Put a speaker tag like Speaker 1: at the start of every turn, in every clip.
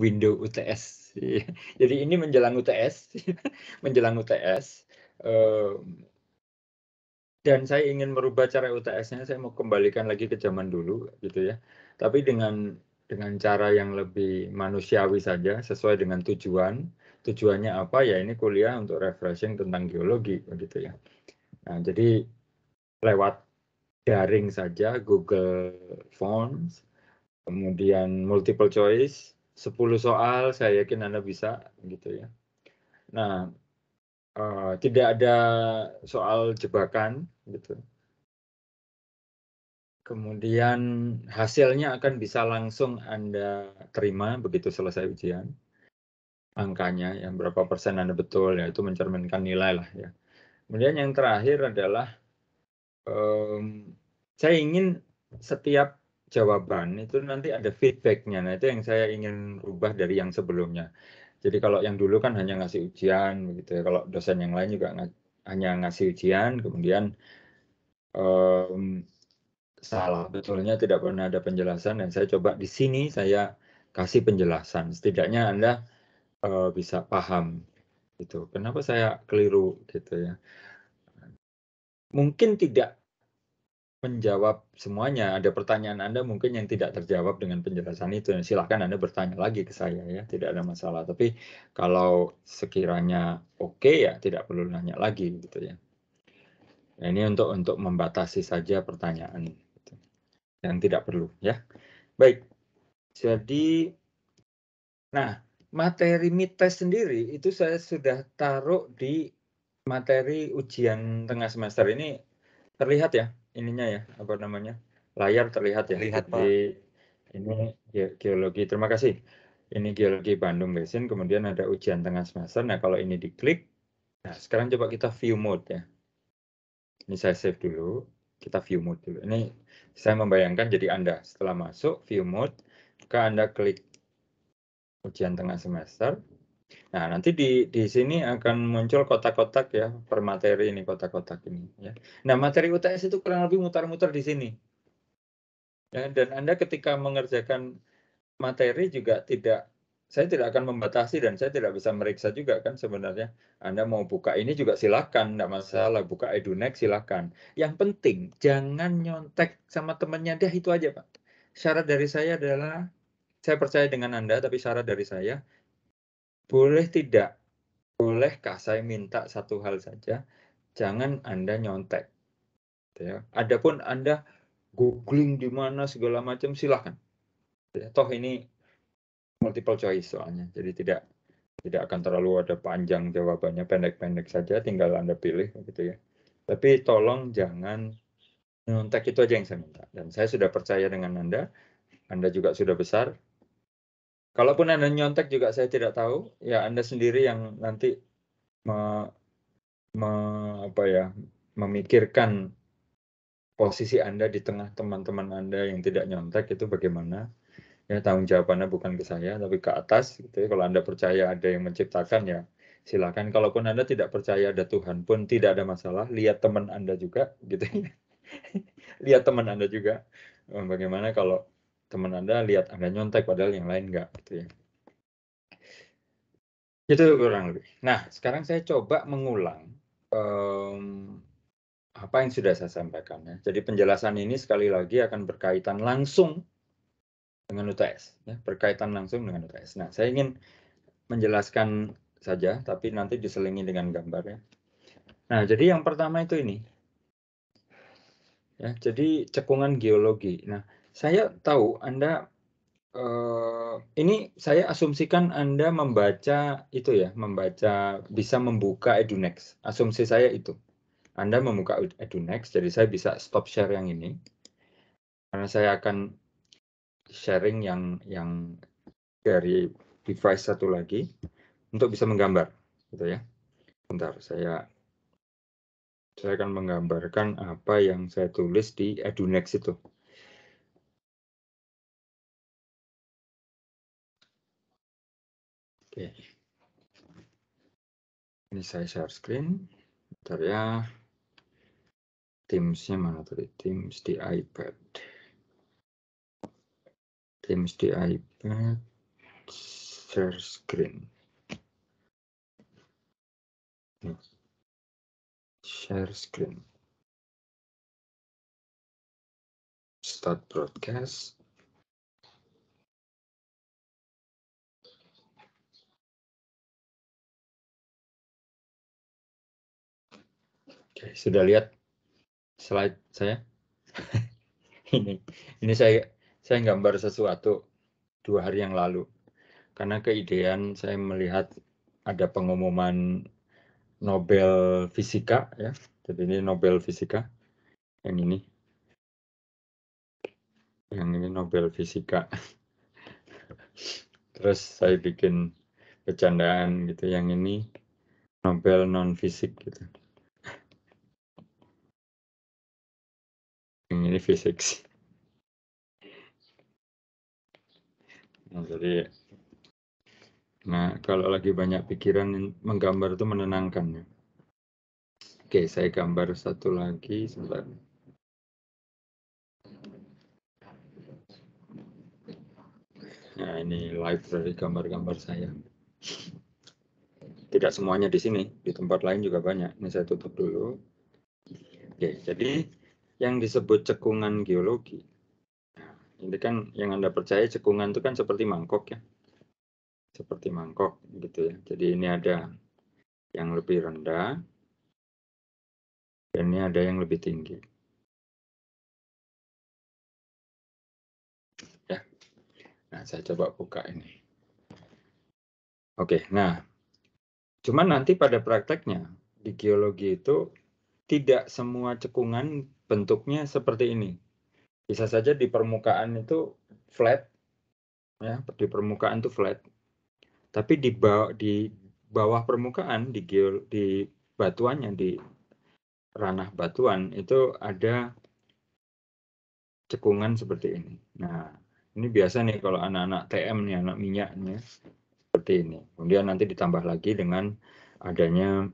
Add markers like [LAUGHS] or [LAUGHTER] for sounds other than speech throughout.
Speaker 1: window UTS. [LAUGHS] Jadi ini menjelang UTS, [LAUGHS] menjelang UTS. Dan saya ingin merubah cara UTS-nya, saya mau kembalikan lagi ke zaman dulu, gitu ya. Tapi dengan dengan cara yang lebih manusiawi saja, sesuai dengan tujuan. Tujuannya apa? Ya ini kuliah untuk refreshing tentang geologi, begitu ya. Nah, jadi lewat daring saja Google Forms, kemudian multiple choice, 10 soal saya yakin Anda bisa gitu ya. Nah, uh, tidak ada soal jebakan gitu. Kemudian hasilnya akan bisa langsung Anda terima begitu selesai ujian. Angkanya yang berapa persen Anda betul ya itu mencerminkan nilai lah ya. Kemudian yang terakhir adalah um, saya ingin setiap jawaban itu nanti ada feedbacknya. Nah itu yang saya ingin rubah dari yang sebelumnya. Jadi kalau yang dulu kan hanya ngasih ujian begitu ya. Kalau dosen yang lain juga ng hanya ngasih ujian, kemudian um, salah betulnya tidak pernah ada penjelasan dan saya coba di sini saya kasih penjelasan. Setidaknya Anda uh, bisa paham gitu. Kenapa saya keliru gitu ya? Mungkin tidak menjawab semuanya. Ada pertanyaan Anda mungkin yang tidak terjawab dengan penjelasan itu. Silahkan Anda bertanya lagi ke saya ya, tidak ada masalah. Tapi kalau sekiranya oke okay, ya tidak perlu nanya lagi gitu ya. Nah, ini untuk untuk membatasi saja pertanyaan gitu. yang tidak perlu ya. Baik. Jadi nah, materi mid test sendiri itu saya sudah taruh di materi ujian tengah semester ini terlihat ya ininya ya apa namanya layar terlihat ya Terlihat di Pak. ini geologi terima kasih ini geologi Bandung Basin kemudian ada ujian tengah semester nah kalau ini diklik nah sekarang coba kita view mode ya ini saya save dulu kita view mode dulu ini saya membayangkan jadi anda setelah masuk view mode ke anda klik ujian tengah semester Nah, nanti di di sini akan muncul kotak-kotak ya per materi ini kotak-kotak ini ya. Nah, materi UTS itu kurang lebih mutar-mutar di sini. Ya, dan Anda ketika mengerjakan materi juga tidak saya tidak akan membatasi dan saya tidak bisa meriksa juga kan sebenarnya. Anda mau buka ini juga silakan, tidak masalah. Buka edunext silakan. Yang penting jangan nyontek sama temannya dah itu aja Pak. Syarat dari saya adalah saya percaya dengan Anda, tapi syarat dari saya boleh tidak? Bolehkah saya minta satu hal saja? Jangan Anda nyontek. Gitu ya. Adapun Anda googling di mana segala macam silahkan. Ya, toh ini multiple choice soalnya, jadi tidak tidak akan terlalu ada panjang jawabannya, pendek-pendek saja, tinggal Anda pilih gitu ya. Tapi tolong jangan nyontek itu aja yang saya minta. Dan saya sudah percaya dengan Anda, Anda juga sudah besar, Kalaupun Anda nyontek juga saya tidak tahu, ya Anda sendiri yang nanti me, me, apa ya, memikirkan posisi Anda di tengah teman-teman Anda yang tidak nyontek itu bagaimana. Ya, tanggung jawabannya bukan ke saya, tapi ke atas. Gitu. Ya. Kalau Anda percaya ada yang menciptakan, ya silakan. Kalaupun Anda tidak percaya ada Tuhan pun tidak ada masalah. Lihat teman Anda juga, gitu. Ya. [LAUGHS] Lihat teman Anda juga. Bagaimana kalau teman Anda lihat Anda nyontek padahal yang lain enggak gitu ya. Itu kurang lebih. Nah, sekarang saya coba mengulang um, apa yang sudah saya sampaikan ya. Jadi penjelasan ini sekali lagi akan berkaitan langsung dengan UTS ya, berkaitan langsung dengan UTS. Nah, saya ingin menjelaskan saja tapi nanti diselingi dengan gambar ya. Nah, jadi yang pertama itu ini. Ya, jadi cekungan geologi. Nah, saya tahu Anda uh, ini saya asumsikan Anda membaca itu ya, membaca bisa membuka Edunex Asumsi saya itu. Anda membuka Edunex jadi saya bisa stop share yang ini. Karena saya akan sharing yang yang dari device satu lagi untuk bisa menggambar gitu ya. Bentar saya
Speaker 2: saya akan menggambarkan apa yang saya tulis di Edunex itu. Oke. Ini saya share screen.
Speaker 1: Bentar ya. Teams-nya mana tadi? Teams di iPad.
Speaker 2: Teams di iPad. Share screen. Share screen. Start broadcast. Sudah lihat slide saya?
Speaker 1: [LAUGHS] ini ini saya saya gambar sesuatu dua hari yang lalu. Karena keidean saya melihat ada pengumuman Nobel Fisika ya. Jadi ini Nobel Fisika yang ini. Yang ini Nobel Fisika. [LAUGHS] Terus saya bikin bercandaan gitu yang ini Nobel non fisik
Speaker 2: gitu. Ini fisik. Nah, jadi
Speaker 1: Nah, kalau lagi banyak pikiran, menggambar itu menenangkan. Ya. Oke, saya gambar satu lagi. Sebentar. Nah, ini live dari gambar-gambar saya. Tidak semuanya di sini, di tempat lain juga banyak. Ini saya tutup dulu. Oke, jadi yang disebut cekungan geologi. Nah, ini kan yang Anda percaya cekungan itu kan seperti mangkok ya.
Speaker 2: Seperti mangkok gitu ya. Jadi ini ada yang lebih rendah dan ini ada yang lebih tinggi. Ya. Nah, saya coba buka ini. Oke, nah Cuman nanti pada prakteknya
Speaker 1: di geologi itu tidak semua cekungan bentuknya seperti ini. Bisa saja di permukaan itu flat, ya di permukaan itu flat. Tapi di bawah, di bawah permukaan di geol, di batuannya di ranah batuan itu ada cekungan seperti ini. Nah, ini biasa nih kalau anak-anak TM nih, anak minyak seperti ini. Kemudian nanti ditambah lagi dengan adanya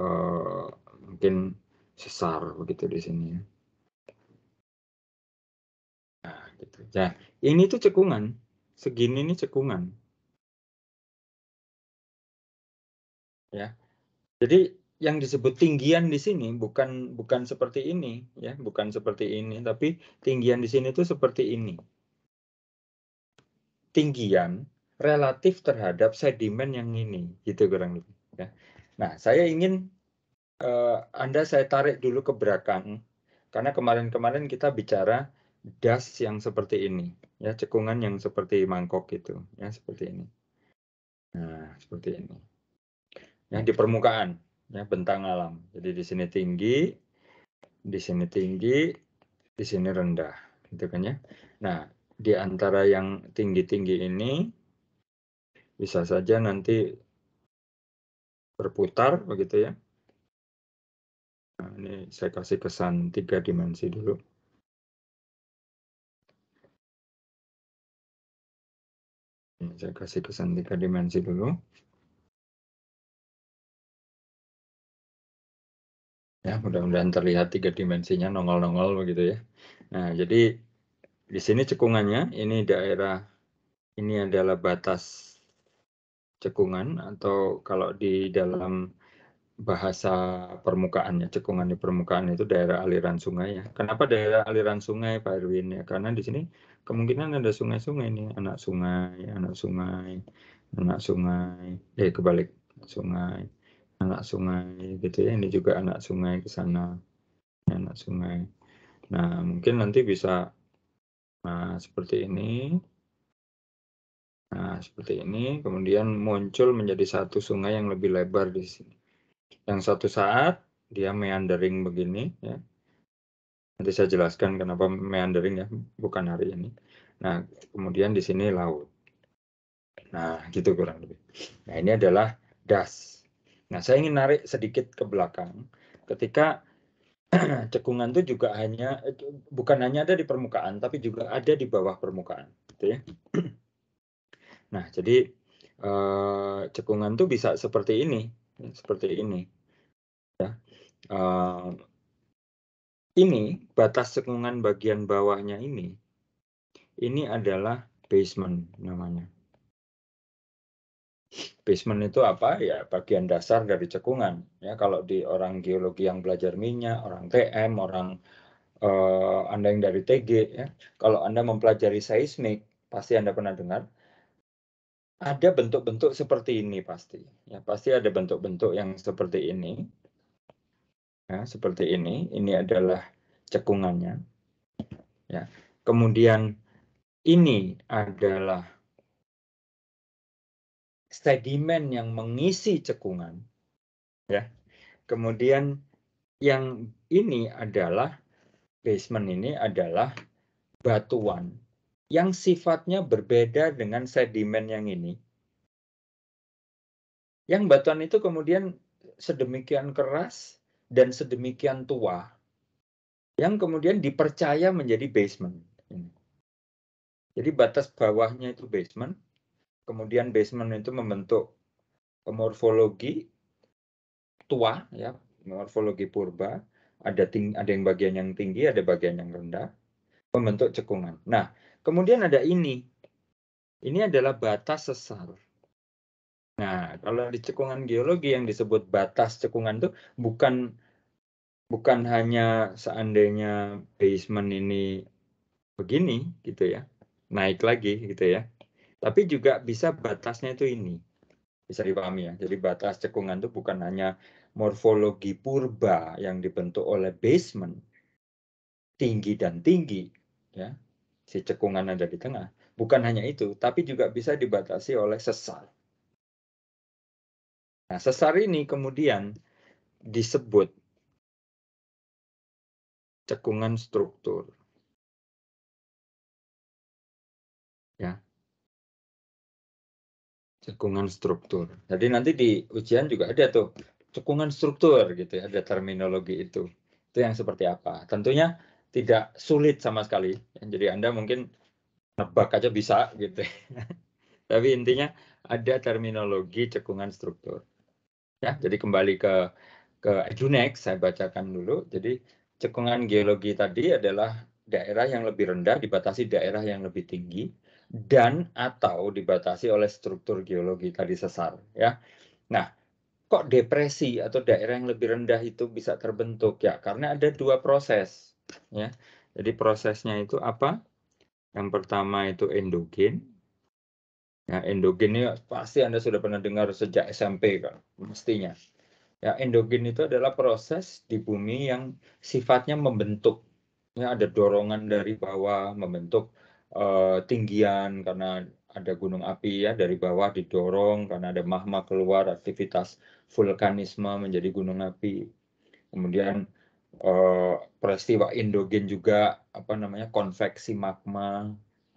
Speaker 1: uh, mungkin sesar begitu di sini
Speaker 2: gitu. Nah, ini tuh cekungan. Segini ini cekungan. Ya. Jadi yang
Speaker 1: disebut tinggian di sini bukan bukan seperti ini ya, bukan seperti ini, tapi tinggian di sini tuh seperti ini. Tinggian relatif terhadap sedimen yang ini, gitu kurang lebih. Ya. Nah, saya ingin uh, Anda saya tarik dulu ke belakang karena kemarin-kemarin kita bicara das yang seperti ini, ya cekungan yang seperti mangkok gitu, ya seperti ini. Nah, seperti ini. Yang di permukaan, ya bentang alam. Jadi di sini tinggi, di sini tinggi, di sini rendah, gitu kan ya. Nah, di antara yang tinggi-tinggi ini bisa saja nanti berputar begitu ya.
Speaker 2: Nah, ini saya kasih kesan tiga dimensi dulu. Nah, saya kasih kesan tiga dimensi dulu. Ya, mudah-mudahan terlihat tiga dimensinya nongol-nongol begitu ya. Nah,
Speaker 1: jadi di sini cekungannya, ini daerah, ini adalah batas cekungan atau kalau di dalam bahasa permukaannya, cekungan di permukaan itu daerah aliran sungai ya. Kenapa daerah aliran sungai Pak Erwin ya? Karena di sini kemungkinan ada sungai-sungai ini anak sungai, anak sungai, anak sungai, eh kebalik sungai, anak sungai gitu ya. Ini juga anak sungai ke sana, anak sungai. Nah mungkin nanti bisa nah, seperti ini. Nah seperti ini, kemudian muncul menjadi satu sungai yang lebih lebar di sini yang satu saat dia meandering begini ya. Nanti saya jelaskan kenapa meandering ya, bukan hari ini. Nah, kemudian di sini laut. Nah, gitu kurang lebih. Nah, ini adalah das. Nah, saya ingin narik sedikit ke belakang ketika [CLEARS THROAT] cekungan itu juga hanya bukan hanya ada di permukaan tapi juga ada di bawah permukaan, gitu ya. [CLEARS THROAT] Nah, jadi eh, cekungan itu bisa seperti ini seperti ini. Ya. Uh, ini batas cekungan bagian bawahnya ini, ini adalah basement namanya. Basement itu apa? Ya bagian dasar dari cekungan. Ya kalau di orang geologi yang belajar minyak, orang TM, orang uh, anda yang dari TG, ya kalau anda mempelajari seismik, pasti anda pernah dengar ada bentuk-bentuk seperti ini pasti. Ya, pasti ada bentuk-bentuk yang seperti ini. Ya, seperti ini. Ini adalah cekungannya. Ya. Kemudian ini adalah sedimen yang mengisi cekungan. Ya. Kemudian yang ini adalah basement ini adalah batuan yang sifatnya berbeda dengan sedimen yang ini. Yang batuan itu kemudian sedemikian keras dan sedemikian tua, yang kemudian dipercaya menjadi basement. Jadi batas bawahnya itu basement, kemudian basement itu membentuk morfologi tua, ya morfologi purba, ada ting ada yang bagian yang tinggi, ada bagian yang rendah, membentuk cekungan. Nah, Kemudian ada ini. Ini adalah batas sesar. Nah, kalau di cekungan geologi yang disebut batas cekungan itu bukan bukan hanya seandainya basement ini begini gitu ya, naik lagi gitu ya. Tapi juga bisa batasnya itu ini. Bisa dipahami ya. Jadi batas cekungan itu bukan hanya morfologi purba yang dibentuk oleh basement tinggi dan tinggi ya si cekungan ada di tengah. Bukan hanya itu, tapi juga bisa dibatasi oleh
Speaker 2: sesar. Nah, sesar ini kemudian disebut cekungan struktur. Ya. Cekungan struktur. Jadi nanti di ujian juga ada tuh cekungan struktur
Speaker 1: gitu ya, ada terminologi itu. Itu yang seperti apa? Tentunya tidak sulit sama sekali. Jadi Anda mungkin nebak aja bisa gitu. [LAUGHS] Tapi intinya ada terminologi cekungan struktur. Ya, jadi kembali ke ke Edunex saya bacakan dulu. Jadi cekungan geologi tadi adalah daerah yang lebih rendah dibatasi daerah yang lebih tinggi dan atau dibatasi oleh struktur geologi tadi sesar ya. Nah, kok depresi atau daerah yang lebih rendah itu bisa terbentuk ya? Karena ada dua proses ya. Jadi prosesnya itu apa? Yang pertama itu endogen. Ya, endogen ini pasti Anda sudah pernah dengar sejak SMP kan, mestinya. Ya, endogen itu adalah proses di bumi yang sifatnya membentuk. Ya, ada dorongan dari bawah membentuk uh, tinggian karena ada gunung api ya dari bawah didorong karena ada magma keluar aktivitas vulkanisme menjadi gunung api. Kemudian Eh, peristiwa endogen juga apa namanya konveksi magma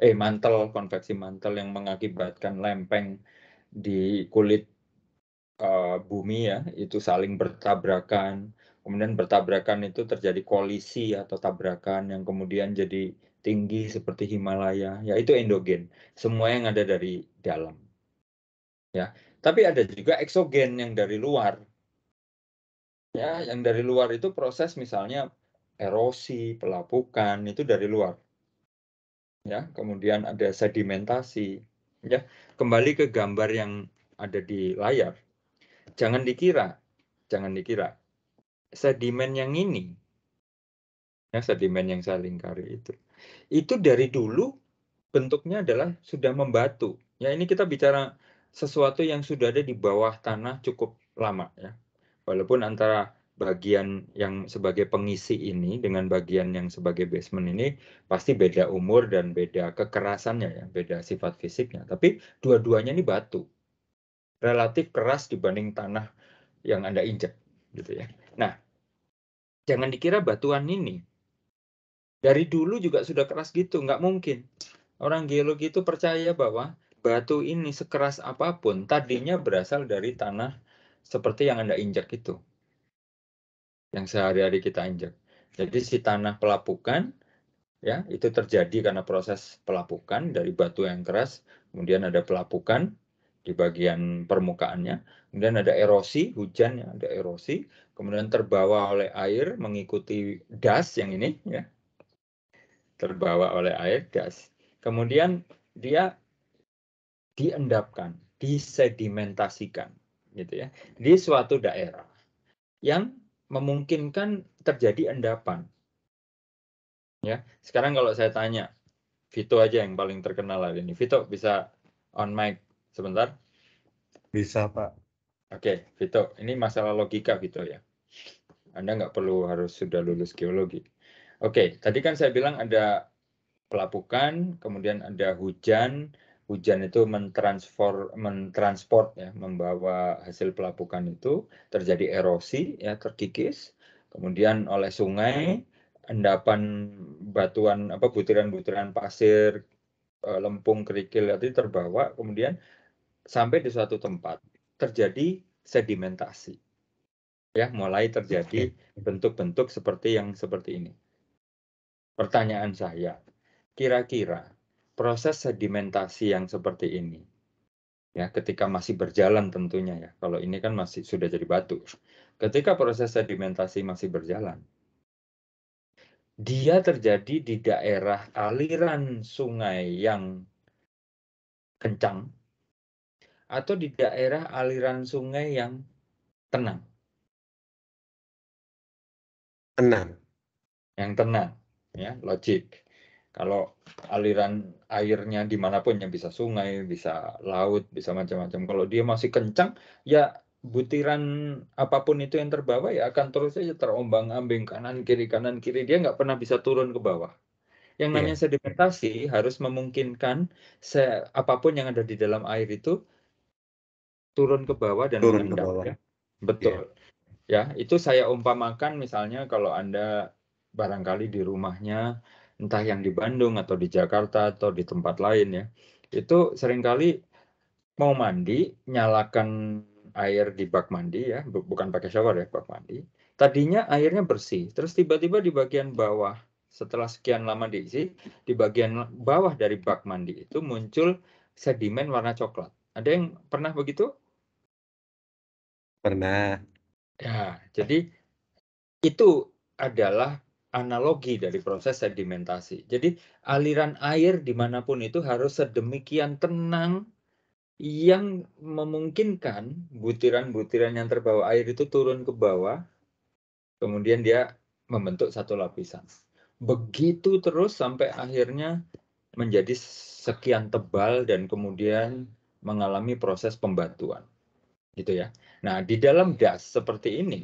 Speaker 1: eh mantel konveksi mantel yang mengakibatkan lempeng di kulit eh, bumi ya itu saling bertabrakan kemudian bertabrakan itu terjadi kolisi atau tabrakan yang kemudian jadi tinggi seperti Himalaya yaitu endogen semua yang ada dari dalam ya tapi ada juga eksogen yang dari luar Ya, yang dari luar itu proses misalnya erosi, pelapukan itu dari luar. Ya, kemudian ada sedimentasi. Ya, kembali ke gambar yang ada di layar. Jangan dikira, jangan dikira sedimen yang ini, ya sedimen yang saya lingkari itu, itu dari dulu bentuknya adalah sudah membatu. Ya, ini kita bicara sesuatu yang sudah ada di bawah tanah cukup lama ya walaupun antara bagian yang sebagai pengisi ini dengan bagian yang sebagai basement ini pasti beda umur dan beda kekerasannya ya, beda sifat fisiknya. Tapi dua-duanya ini batu. Relatif keras dibanding tanah yang Anda injak gitu ya. Nah, jangan dikira batuan ini dari dulu juga sudah keras gitu, nggak mungkin. Orang geologi itu percaya bahwa batu ini sekeras apapun tadinya berasal dari tanah seperti yang Anda injak itu. Yang sehari-hari kita injak. Jadi si tanah pelapukan ya itu terjadi karena proses pelapukan dari batu yang keras, kemudian ada pelapukan di bagian permukaannya, kemudian ada erosi, hujan ya, ada erosi, kemudian terbawa oleh air mengikuti das yang ini ya. Terbawa oleh air das. Kemudian dia diendapkan, disedimentasikan gitu ya, di suatu daerah yang memungkinkan terjadi endapan. Ya, sekarang kalau saya tanya Vito aja yang paling terkenal hari ini. Vito bisa on mic sebentar? Bisa Pak. Oke, Vito. Ini masalah logika Vito ya. Anda nggak perlu harus sudah lulus geologi. Oke, tadi kan saya bilang ada pelapukan, kemudian ada hujan, hujan itu mentransfer mentransport ya membawa hasil pelapukan itu terjadi erosi ya terkikis kemudian oleh sungai endapan batuan apa butiran-butiran pasir eh, lempung kerikil itu terbawa kemudian sampai di suatu tempat terjadi sedimentasi ya mulai terjadi bentuk-bentuk seperti yang seperti ini pertanyaan saya kira-kira proses sedimentasi yang seperti ini ya ketika masih berjalan tentunya ya kalau ini kan masih sudah jadi batu ketika proses sedimentasi masih berjalan dia terjadi di daerah aliran sungai yang kencang atau di daerah aliran sungai yang
Speaker 2: tenang tenang yang tenang ya logik
Speaker 1: kalau aliran airnya dimanapun yang bisa sungai, bisa laut, bisa macam-macam. Kalau dia masih kencang, ya butiran apapun itu yang terbawa ya akan terus saja terombang ambing kanan kiri kanan kiri dia nggak pernah bisa turun ke bawah. Yang iya. namanya yeah. sedimentasi harus memungkinkan se apapun yang ada di dalam air itu turun ke bawah dan turun mengendap. Ke bawah. Ya. Betul. Yeah. Ya itu saya umpamakan misalnya kalau anda barangkali di rumahnya entah yang di Bandung atau di Jakarta atau di tempat lain ya, itu seringkali mau mandi, nyalakan air di bak mandi ya, bukan pakai shower ya, bak mandi. Tadinya airnya bersih, terus tiba-tiba di bagian bawah setelah sekian lama diisi, di bagian bawah dari bak mandi itu muncul sedimen warna coklat. Ada yang pernah begitu? Pernah. Ya, jadi itu adalah analogi dari proses sedimentasi. Jadi aliran air dimanapun itu harus sedemikian tenang yang memungkinkan butiran-butiran yang terbawa air itu turun ke bawah, kemudian dia membentuk satu lapisan. Begitu terus sampai akhirnya menjadi sekian tebal dan kemudian mengalami proses pembatuan. Gitu ya. Nah, di dalam das seperti ini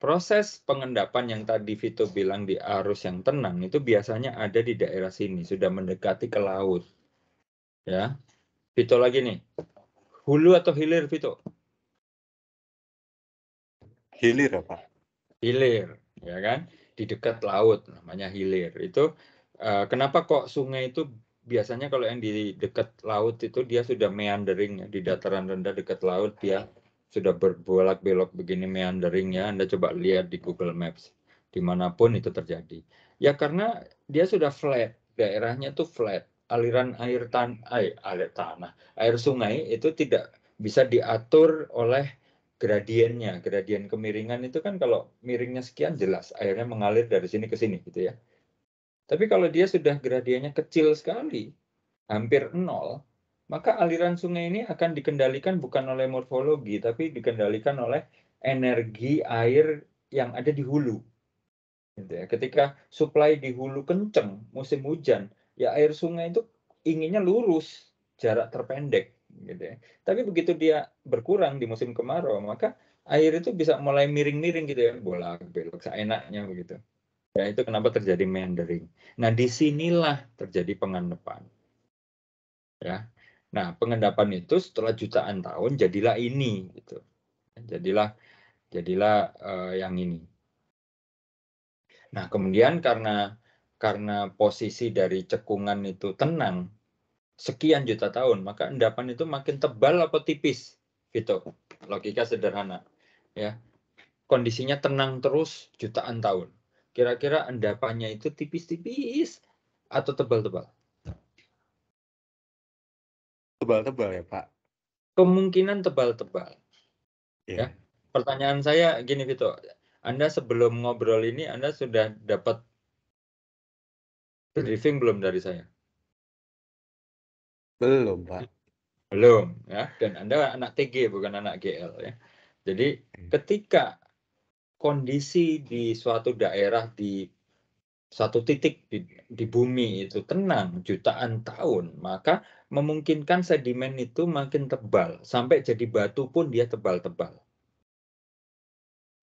Speaker 1: proses pengendapan yang tadi Vito bilang di arus yang tenang itu biasanya ada di daerah sini, sudah mendekati ke laut. Ya. Vito lagi nih. Hulu atau hilir Vito? Hilir apa? Hilir, ya kan? Di dekat laut namanya hilir. Itu uh, kenapa kok sungai itu biasanya kalau yang di dekat laut itu dia sudah meandering ya, di dataran rendah dekat laut dia sudah berbolak belok begini meanderingnya Anda coba lihat di Google Maps dimanapun itu terjadi ya karena dia sudah flat daerahnya tuh flat aliran air tan air, eh, air tanah air sungai itu tidak bisa diatur oleh gradiennya gradien kemiringan itu kan kalau miringnya sekian jelas airnya mengalir dari sini ke sini gitu ya tapi kalau dia sudah gradiennya kecil sekali hampir nol maka aliran sungai ini akan dikendalikan bukan oleh morfologi, tapi dikendalikan oleh energi air yang ada di hulu. Gitu ya. Ketika suplai di hulu kenceng, musim hujan, ya air sungai itu inginnya lurus, jarak terpendek. Gitu ya. Tapi begitu dia berkurang di musim kemarau, maka air itu bisa mulai miring-miring gitu ya, bolak belok seenaknya begitu. Ya itu kenapa terjadi meandering. Nah disinilah terjadi pengendepan. Ya, Nah, pengendapan itu setelah jutaan tahun jadilah ini gitu. Jadilah jadilah uh, yang ini. Nah, kemudian karena karena posisi dari cekungan itu tenang sekian juta tahun, maka endapan itu makin tebal atau tipis gitu. Logika sederhana ya. Kondisinya tenang terus jutaan tahun. Kira-kira endapannya itu tipis-tipis atau tebal-tebal? tebal-tebal ya Pak? Kemungkinan tebal-tebal. Yeah. Ya. Pertanyaan saya gini Vito, Anda sebelum ngobrol ini Anda sudah dapat briefing belum dari saya?
Speaker 2: Belum Pak. Belum
Speaker 1: ya. Dan Anda anak TG bukan anak GL ya. Jadi hmm. ketika kondisi di suatu daerah di satu titik di, di bumi itu tenang jutaan tahun, maka memungkinkan sedimen itu makin tebal sampai jadi batu pun dia tebal-tebal.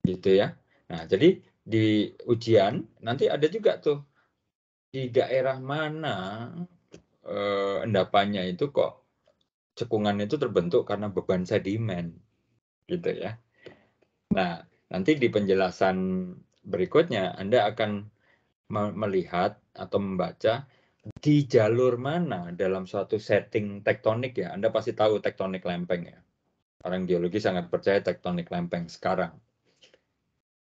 Speaker 1: Gitu ya. Nah, jadi di ujian nanti ada juga tuh di daerah mana eh, endapannya itu kok cekungan itu terbentuk karena beban sedimen. Gitu ya. Nah, nanti di penjelasan berikutnya Anda akan melihat atau membaca di jalur mana dalam suatu setting tektonik ya. Anda pasti tahu tektonik lempeng ya. Orang geologi sangat percaya tektonik lempeng sekarang.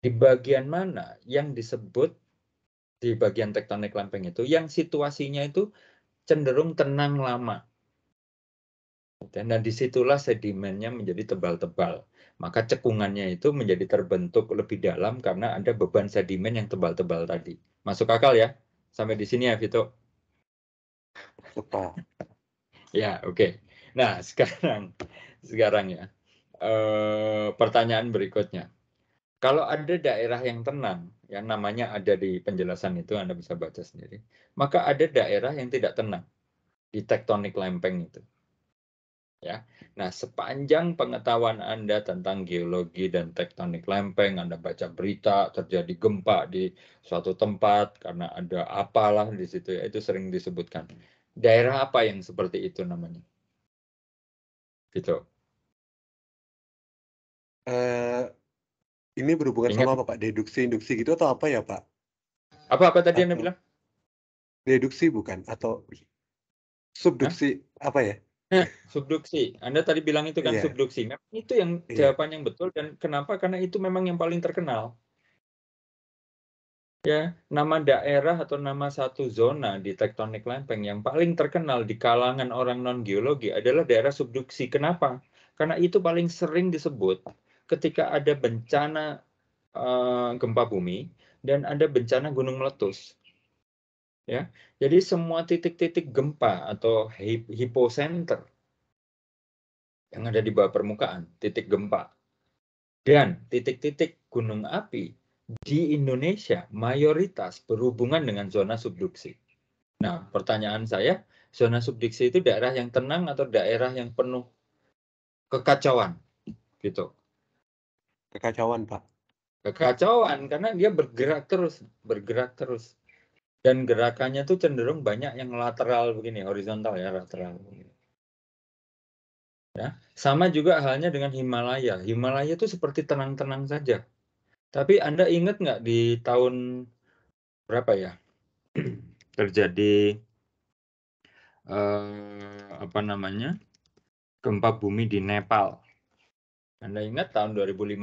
Speaker 1: Di bagian mana yang disebut di bagian tektonik lempeng itu yang situasinya itu cenderung tenang lama. Dan disitulah sedimennya menjadi tebal-tebal. Maka cekungannya itu menjadi terbentuk lebih dalam karena ada beban sedimen yang tebal-tebal tadi. Masuk akal ya? Sampai di sini ya, Vito? ya, oke. Okay. Nah, [LAUGHS] sekarang sekarang ya. e, pertanyaan berikutnya. Kalau ada daerah yang tenang, yang namanya ada di penjelasan itu Anda bisa baca sendiri, maka ada daerah yang tidak tenang di tektonik lempeng itu. Ya. Nah, sepanjang pengetahuan Anda tentang geologi dan tektonik lempeng, Anda baca berita terjadi gempa di suatu tempat karena ada apalah di situ
Speaker 2: ya, itu sering disebutkan. Daerah apa yang seperti itu namanya? Gitu. Uh, ini berhubungan Ingat. sama apa, Pak? Deduksi-induksi gitu atau apa ya, Pak? Apa-apa tadi atau, Anda bilang?
Speaker 1: Deduksi bukan atau subduksi Hah? apa ya? [LAUGHS] subduksi. Anda tadi bilang itu kan yeah. subduksi. Memang itu yang yeah. jawaban yang betul dan kenapa? Karena itu memang yang paling terkenal. Ya, nama daerah atau nama satu zona di tektonik lempeng yang paling terkenal di kalangan orang non geologi adalah daerah subduksi. Kenapa? Karena itu paling sering disebut ketika ada bencana uh, gempa bumi dan ada bencana gunung meletus ya. Jadi semua titik-titik gempa atau hipocenter yang ada di bawah permukaan, titik gempa dan titik-titik gunung api di Indonesia mayoritas berhubungan dengan zona subduksi. Nah, pertanyaan saya, zona subduksi itu daerah yang tenang atau daerah yang penuh kekacauan? Gitu. Kekacauan, Pak. Kekacauan karena dia bergerak terus, bergerak terus dan gerakannya tuh cenderung banyak yang lateral begini, horizontal ya, lateral. Ya, sama juga halnya dengan Himalaya. Himalaya itu seperti tenang-tenang saja. Tapi Anda ingat nggak di tahun berapa ya [CLEARS THROAT] terjadi eh, apa namanya gempa bumi di Nepal? Anda ingat tahun 2015?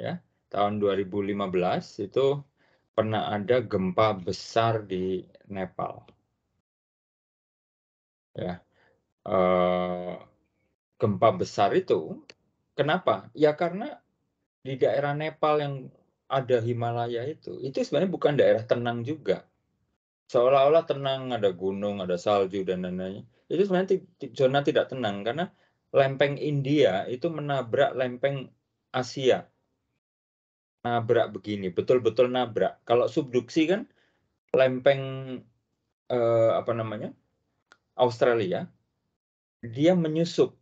Speaker 1: Ya, tahun 2015 itu pernah ada gempa besar di Nepal. Ya, uh, gempa besar itu kenapa? Ya karena di daerah Nepal yang ada Himalaya itu, itu sebenarnya bukan daerah tenang juga. Seolah-olah tenang, ada gunung, ada salju dan lain-lain. Itu sebenarnya zona tidak tenang karena lempeng India itu menabrak lempeng Asia nabrak begini, betul-betul nabrak. Kalau subduksi kan lempeng eh, apa namanya? Australia dia menyusup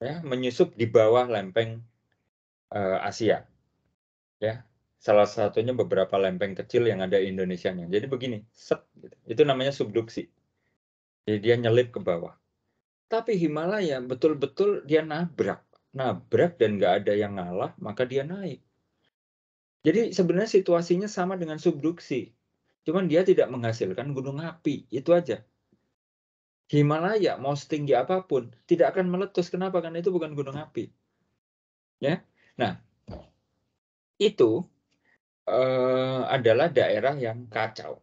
Speaker 1: ya, menyusup di bawah lempeng eh, Asia. Ya, salah satunya beberapa lempeng kecil yang ada di Indonesia nya. Jadi begini, set gitu. Itu namanya subduksi. Jadi dia nyelip ke bawah. Tapi Himalaya betul-betul dia nabrak, nabrak dan nggak ada yang ngalah, maka dia naik. Jadi sebenarnya situasinya sama dengan subduksi. Cuman dia tidak menghasilkan gunung api, itu aja. Himalaya mau setinggi apapun tidak akan meletus. Kenapa? Karena itu bukan gunung api. Ya. Nah, itu uh, adalah daerah yang kacau.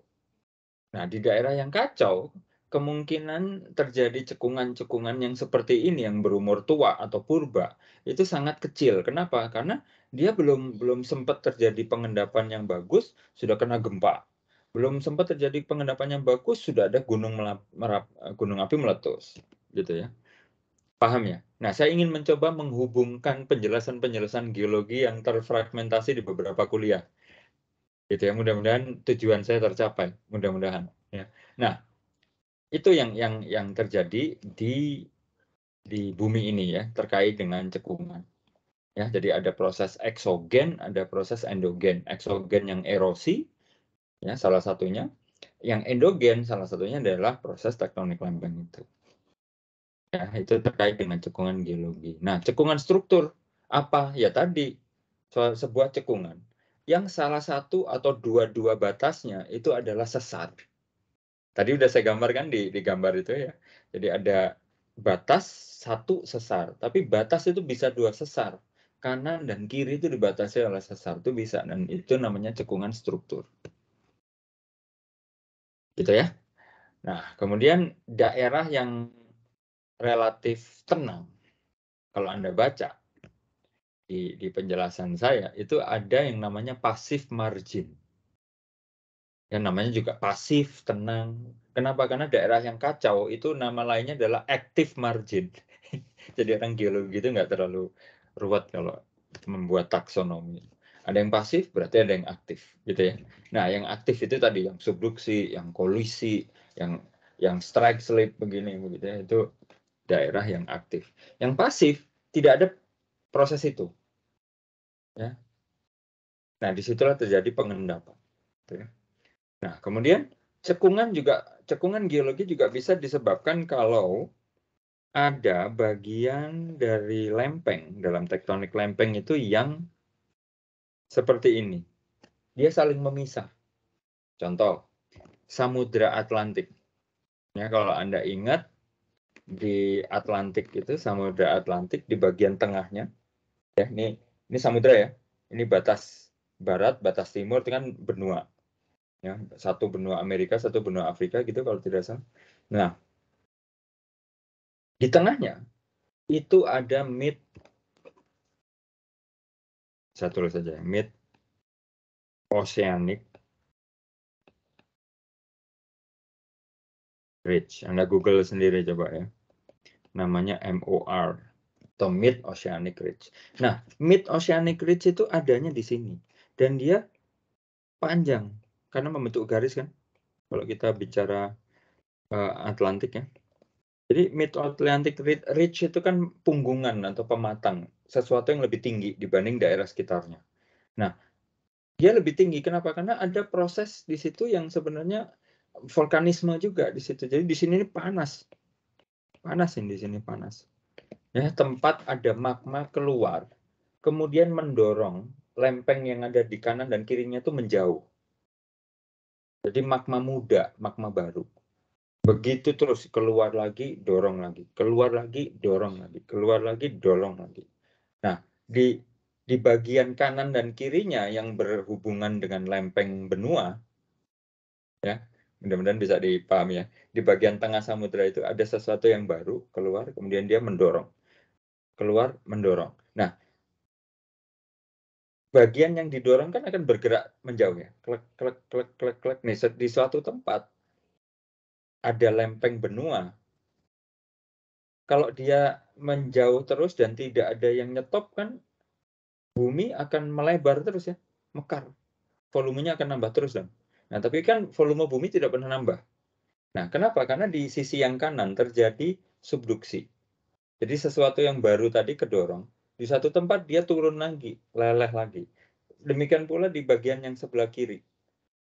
Speaker 1: Nah, di daerah yang kacau, kemungkinan terjadi cekungan-cekungan yang seperti ini yang berumur tua atau purba itu sangat kecil. Kenapa? Karena dia belum belum sempat terjadi pengendapan yang bagus sudah kena gempa belum sempat terjadi pengendapan yang bagus sudah ada gunung melap, merap, eh, gunung api meletus gitu ya paham ya nah saya ingin mencoba menghubungkan penjelasan-penjelasan geologi yang terfragmentasi di beberapa kuliah gitu ya mudah-mudahan tujuan saya tercapai mudah-mudahan ya nah itu yang yang yang terjadi di di bumi ini ya terkait dengan cekungan Ya, jadi ada proses eksogen, ada proses endogen. Eksogen yang erosi, ya salah satunya. Yang endogen salah satunya adalah proses tektonik lempeng itu. Ya, itu terkait dengan cekungan geologi. Nah, cekungan struktur apa? Ya tadi sebuah cekungan yang salah satu atau dua-dua batasnya itu adalah sesar. Tadi udah saya gambarkan di, di gambar itu ya. Jadi ada batas satu sesar, tapi batas itu bisa dua sesar kanan dan kiri itu dibatasi oleh itu bisa dan itu namanya cekungan struktur. Gitu ya. Nah, kemudian daerah yang relatif tenang. Kalau Anda baca di, di penjelasan saya itu ada yang namanya pasif margin. Yang namanya juga pasif, tenang. Kenapa? Karena daerah yang kacau itu nama lainnya adalah active margin. [LAUGHS] Jadi orang geologi itu nggak terlalu ruwet kalau membuat taksonomi. Ada yang pasif berarti ada yang aktif gitu ya. Nah, yang aktif itu tadi yang subduksi, yang kolusi yang yang strike slip begini begitu ya, itu daerah yang aktif. Yang pasif tidak ada proses itu. Ya. Nah, disitulah terjadi pengendapan. Gitu ya. Nah, kemudian cekungan juga cekungan geologi juga bisa disebabkan kalau ada bagian dari lempeng dalam tektonik lempeng itu yang seperti ini. Dia saling memisah. Contoh, Samudra Atlantik. Ya, kalau Anda ingat di Atlantik itu Samudra Atlantik di bagian tengahnya. Ya, ini ini samudra ya. Ini batas barat, batas timur itu kan benua. Ya, satu benua Amerika, satu benua Afrika gitu kalau tidak salah.
Speaker 2: Nah, di tengahnya itu ada mid saya tulis saja mid oceanic ridge. Anda Google sendiri coba ya.
Speaker 1: Namanya MOR atau mid oceanic ridge. Nah, mid oceanic ridge itu adanya di sini dan dia panjang karena membentuk garis kan. Kalau kita bicara uh, Atlantik ya, jadi Mid Atlantic Ridge itu kan punggungan atau pematang, sesuatu yang lebih tinggi dibanding daerah sekitarnya. Nah, dia lebih tinggi kenapa? Karena ada proses di situ yang sebenarnya vulkanisme juga di situ. Jadi di sini ini panas. Panas ini di sini panas. Ya, tempat ada magma keluar, kemudian mendorong lempeng yang ada di kanan dan kirinya itu menjauh. Jadi magma muda, magma baru. Begitu terus keluar lagi, dorong lagi, keluar lagi, dorong lagi, keluar lagi, dorong lagi. Nah, di di bagian kanan dan kirinya yang berhubungan dengan lempeng benua ya, mudah-mudahan bisa dipahami ya. Di bagian tengah samudera itu ada sesuatu yang baru keluar, kemudian dia mendorong. Keluar, mendorong. Nah, bagian yang didorong kan akan bergerak menjauh ya. Klek klek klek klek klek nih di suatu tempat ada lempeng benua. Kalau dia menjauh terus dan tidak ada yang nyetop kan bumi akan melebar terus ya, mekar. Volumenya akan nambah terus dong. Nah, tapi kan volume bumi tidak pernah nambah. Nah, kenapa? Karena di sisi yang kanan terjadi subduksi. Jadi sesuatu yang baru tadi kedorong, di satu tempat dia turun lagi, leleh lagi. Demikian pula di bagian yang sebelah kiri.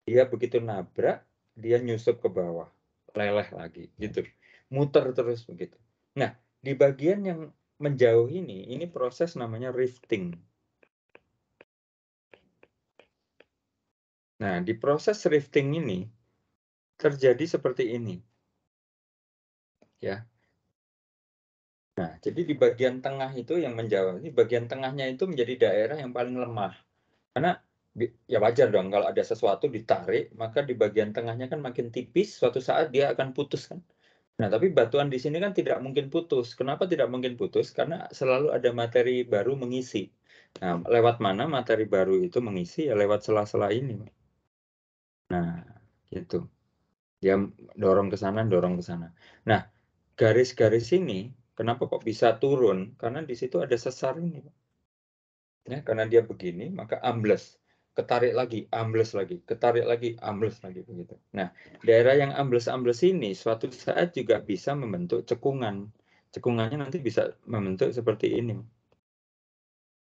Speaker 1: Dia begitu nabrak, dia nyusup ke bawah leleh lagi gitu muter terus begitu nah di bagian yang menjauh ini ini proses namanya rifting
Speaker 2: nah di proses rifting ini terjadi seperti ini ya nah
Speaker 1: jadi di bagian tengah itu yang menjauh ini bagian tengahnya itu menjadi daerah yang paling lemah karena ya wajar dong kalau ada sesuatu ditarik maka di bagian tengahnya kan makin tipis suatu saat dia akan putus kan nah tapi batuan di sini kan tidak mungkin putus kenapa tidak mungkin putus karena selalu ada materi baru mengisi nah lewat mana materi baru itu mengisi ya lewat sela-sela ini nah gitu dia dorong ke sana dorong ke sana nah garis-garis ini kenapa kok bisa turun karena di situ ada sesar ini ya, karena dia begini maka ambles ketarik lagi, ambles lagi, ketarik lagi, ambles lagi begitu. Nah, daerah yang ambles-ambles ini suatu saat juga bisa membentuk cekungan. Cekungannya nanti bisa membentuk seperti ini.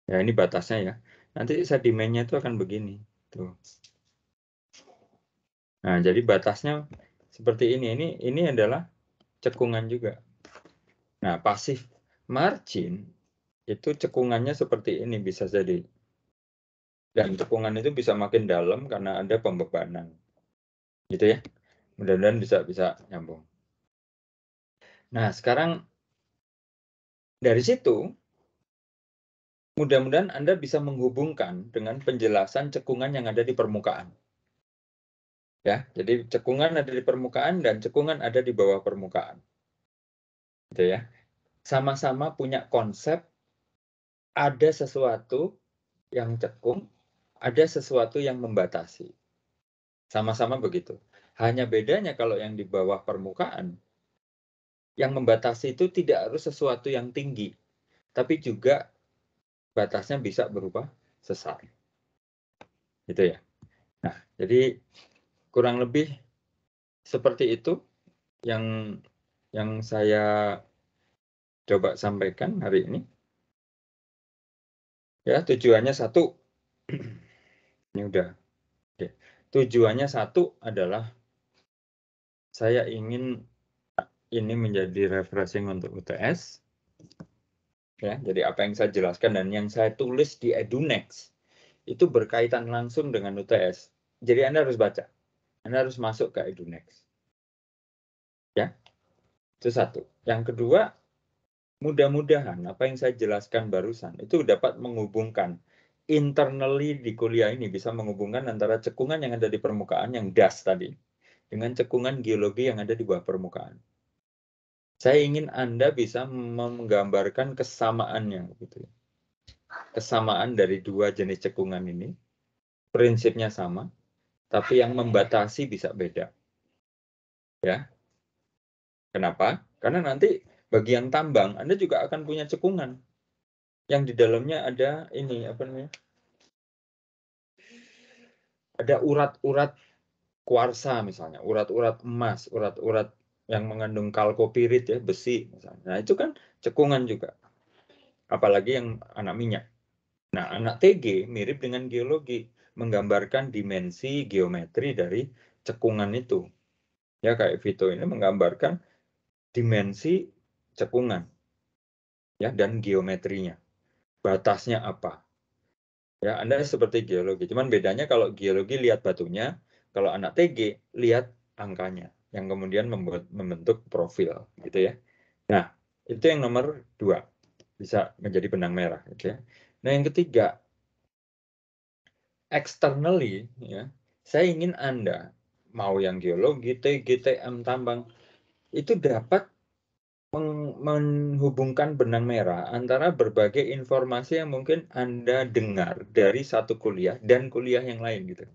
Speaker 1: Ya, ini batasnya ya. Nanti sedimennya itu akan begini, tuh. Nah, jadi batasnya seperti ini. Ini ini adalah cekungan juga. Nah, pasif margin itu cekungannya seperti ini bisa jadi dan cekungan itu bisa makin dalam karena ada pembebanan gitu ya mudah-mudahan bisa bisa nyambung nah sekarang dari situ mudah-mudahan anda bisa menghubungkan dengan penjelasan cekungan yang ada di permukaan ya jadi cekungan ada di permukaan dan cekungan ada di bawah permukaan gitu ya sama-sama punya konsep ada sesuatu yang cekung ada sesuatu yang membatasi. Sama-sama begitu. Hanya bedanya kalau yang di bawah permukaan, yang membatasi itu tidak harus sesuatu yang tinggi, tapi juga batasnya bisa berupa sesar. Gitu ya. Nah, jadi kurang lebih seperti itu yang yang saya coba sampaikan hari ini. Ya, tujuannya satu [CLEARS THROAT] Ini udah. Oke. Tujuannya satu adalah saya ingin ini menjadi refreshing untuk UTS. Ya, jadi apa yang saya jelaskan dan yang saya tulis di Edunext itu berkaitan langsung dengan UTS. Jadi Anda harus baca. Anda harus masuk ke Edunext. Ya. Itu satu. Yang kedua, mudah-mudahan apa yang saya jelaskan barusan itu dapat menghubungkan internally di kuliah ini bisa menghubungkan antara cekungan yang ada di permukaan yang das tadi dengan cekungan geologi yang ada di bawah permukaan. Saya ingin Anda bisa menggambarkan kesamaannya gitu. Ya. Kesamaan dari dua jenis cekungan ini. Prinsipnya sama, tapi yang membatasi bisa beda. Ya. Kenapa? Karena nanti bagi yang tambang, Anda juga akan punya cekungan yang di dalamnya ada ini apa namanya? Ada urat-urat kuarsa misalnya, urat-urat emas, urat-urat yang mengandung kalkopirit ya, besi misalnya. Nah, itu kan cekungan juga. Apalagi yang anak minyak. Nah, anak TG mirip dengan geologi, menggambarkan dimensi geometri dari cekungan itu. Ya, kayak Vito ini menggambarkan dimensi cekungan. Ya, dan geometrinya batasnya apa. Ya, Anda seperti geologi, cuman bedanya kalau geologi lihat batunya, kalau anak TG lihat angkanya yang kemudian membuat membentuk profil gitu ya. Nah, itu yang nomor dua bisa menjadi benang merah gitu ya. Nah, yang ketiga externally ya, saya ingin Anda mau yang geologi, TG, TM, tambang itu dapat menghubungkan benang merah antara berbagai informasi yang mungkin Anda dengar dari satu kuliah dan kuliah yang lain gitu.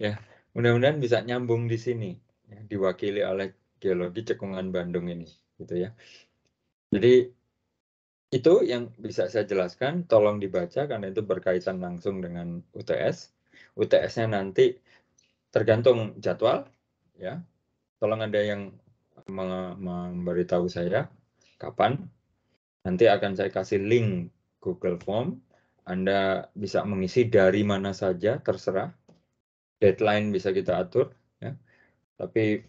Speaker 1: Ya, mudah-mudahan bisa nyambung di sini ya, diwakili oleh geologi cekungan Bandung ini gitu ya. Jadi itu yang bisa saya jelaskan, tolong dibaca karena itu berkaitan langsung dengan UTS. UTS-nya nanti tergantung jadwal ya. Tolong ada yang memberitahu saya kapan. Nanti akan saya kasih link Google Form. Anda bisa mengisi dari mana saja, terserah. Deadline bisa kita atur, ya. Tapi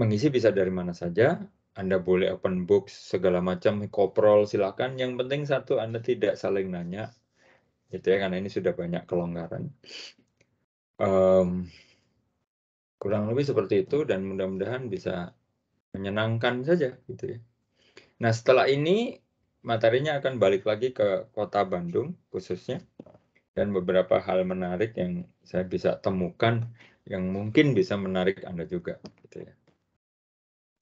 Speaker 1: mengisi bisa dari mana saja. Anda boleh open book segala macam, koprol silakan. Yang penting satu Anda tidak saling nanya, gitu ya karena ini sudah banyak kelonggaran. Um, kurang lebih seperti itu dan mudah-mudahan bisa menyenangkan saja gitu ya. Nah setelah ini materinya akan balik lagi ke kota Bandung khususnya dan beberapa hal menarik yang saya bisa temukan yang mungkin bisa menarik
Speaker 2: Anda juga gitu ya.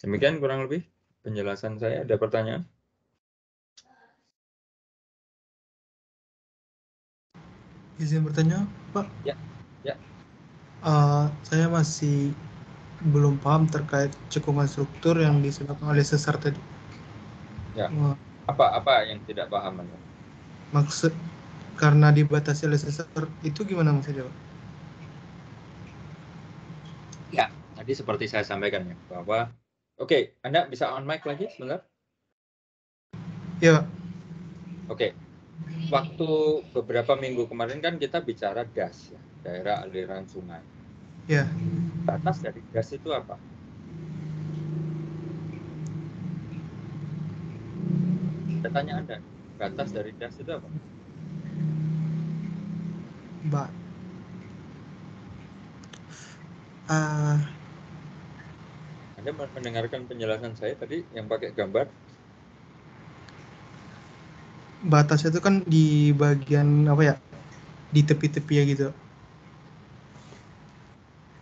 Speaker 2: Demikian kurang lebih penjelasan saya. Ada pertanyaan? Izin bertanya, Pak? Ya. Ya. Uh, saya masih
Speaker 3: belum paham terkait cekungan struktur yang disebabkan oleh sesar tadi. Ya.
Speaker 1: Apa apa yang tidak paham Anda?
Speaker 3: Maksud karena dibatasi oleh sesar itu gimana maksudnya, Pak?
Speaker 1: Ya, tadi seperti saya sampaikan ya bahwa oke, okay, Anda bisa on mic lagi sebentar? Ya. Oke. Okay. Waktu beberapa minggu kemarin kan kita bicara gas ya, daerah aliran sungai. Ya batas dari gas itu apa? Saya tanya Anda, batas dari gas itu apa?
Speaker 3: Mbak. Uh,
Speaker 1: Anda mendengarkan penjelasan saya tadi yang pakai gambar?
Speaker 3: Batas itu kan di bagian apa ya? Di tepi-tepi ya gitu.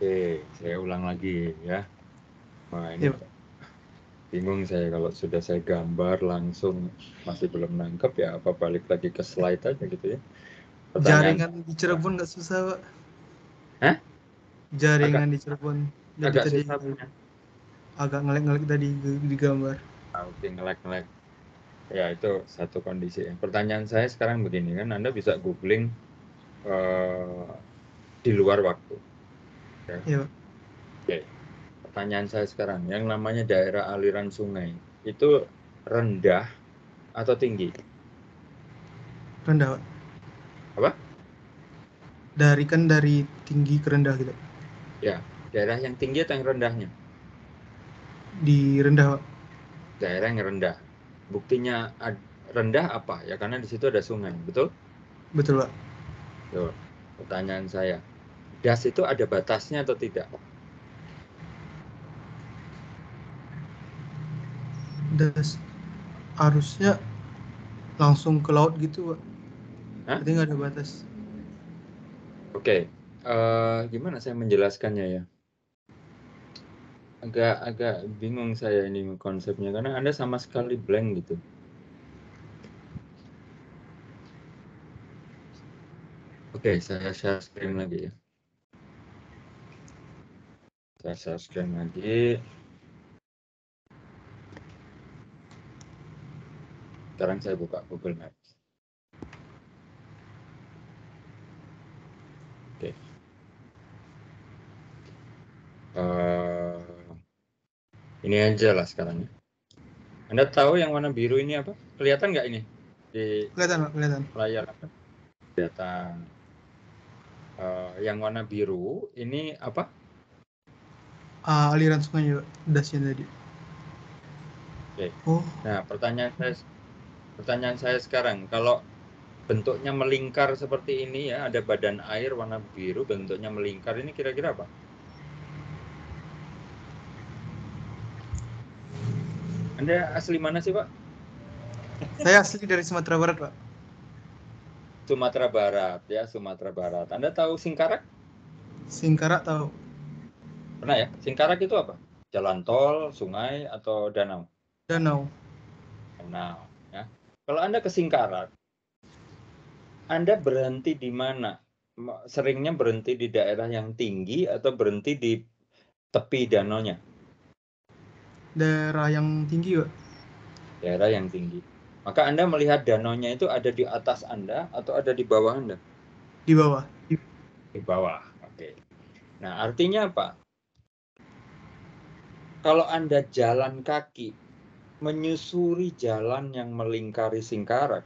Speaker 1: Oke, saya ulang lagi ya. Wah, ini yep. Iya. bingung saya kalau sudah saya gambar langsung masih belum nangkep ya apa balik lagi ke slide aja gitu ya. Pertanyaan, Jaringan
Speaker 3: di Cirebon nggak susah, Pak.
Speaker 1: Hah? Jaringan agak, di Cirebon.
Speaker 3: agak tadi, susah punya. Agak ngelek-ngelek tadi di gambar.
Speaker 1: Ah, oke, ngelek-ngelek. Ya, itu satu kondisi. Pertanyaan saya sekarang begini kan, Anda bisa googling uh, di luar waktu Oke. Iya. Okay. Pertanyaan saya sekarang, yang namanya daerah aliran sungai itu rendah atau tinggi? Rendah. Apa?
Speaker 3: Dari kan dari tinggi ke rendah gitu.
Speaker 1: Ya, daerah yang tinggi atau yang rendahnya?
Speaker 3: Di rendah. Pak.
Speaker 1: Daerah yang rendah. Buktinya rendah apa? Ya karena di situ ada sungai, betul? Betul, Pak. Tuh, pertanyaan saya das itu ada batasnya atau tidak?
Speaker 3: Das harusnya langsung ke laut gitu, Pak.
Speaker 1: Hah? Jadi nggak ada batas. Oke, okay. uh, eh, gimana saya menjelaskannya ya? Agak agak bingung saya ini konsepnya karena Anda sama sekali blank gitu. Oke, okay, saya share screen lagi ya. Kita screen lagi. Sekarang saya buka Google Maps. Oke. Okay. Uh, eh, ini aja lah sekarang. Ya. Anda tahu yang warna biru ini apa? Kelihatan nggak ini? Di kelihatan, kelihatan. Layar apa? Kelihatan. Uh, yang warna biru ini apa?
Speaker 3: uh, aliran sungai dasnya tadi.
Speaker 1: Oke. Oh. Nah, pertanyaan saya pertanyaan saya sekarang kalau bentuknya melingkar seperti ini ya, ada badan air warna biru bentuknya melingkar ini kira-kira apa? Anda asli mana sih, Pak?
Speaker 3: Saya asli dari Sumatera Barat, Pak.
Speaker 1: Sumatera Barat ya, Sumatera Barat. Anda tahu Singkarak?
Speaker 3: Singkarak tahu.
Speaker 1: Pernah ya? Singkarak itu apa? Jalan tol, sungai, atau danau? Danau. Danau. Ya. Kalau Anda ke Singkarak, Anda berhenti di mana? Seringnya berhenti di daerah yang tinggi atau berhenti di tepi danaunya?
Speaker 3: Daerah yang tinggi, Pak.
Speaker 1: Daerah yang tinggi. Maka Anda melihat danaunya itu ada di atas Anda atau ada di bawah Anda? Di bawah. Di bawah. Oke. Nah, artinya apa? kalau Anda jalan kaki menyusuri jalan yang melingkari singkarak.